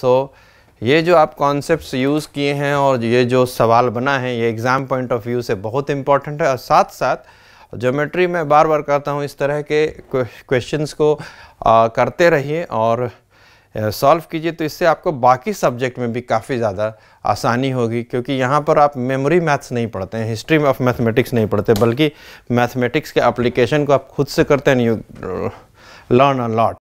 सो so, ये जो आप कॉन्सेप्ट्स यूज़ किए हैं और ये जो सवाल बना है ये एग्ज़ाम पॉइंट ऑफ व्यू से बहुत इंपॉर्टेंट है और साथ साथ ज्योमेट्री में बार बार करता हूँ इस तरह के क्वेश्चंस को आ, करते रहिए और सॉल्व कीजिए तो इससे आपको बाकी सब्जेक्ट में भी काफ़ी ज़्यादा आसानी होगी क्योंकि यहाँ पर आप मेमोरी मैथ्स नहीं पढ़ते हैं हिस्ट्री ऑफ मैथमेटिक्स नहीं पढ़ते बल्कि मैथमेटिक्स के अप्लीकेशन को आप खुद से करते हैं यू लर्न अ लॉट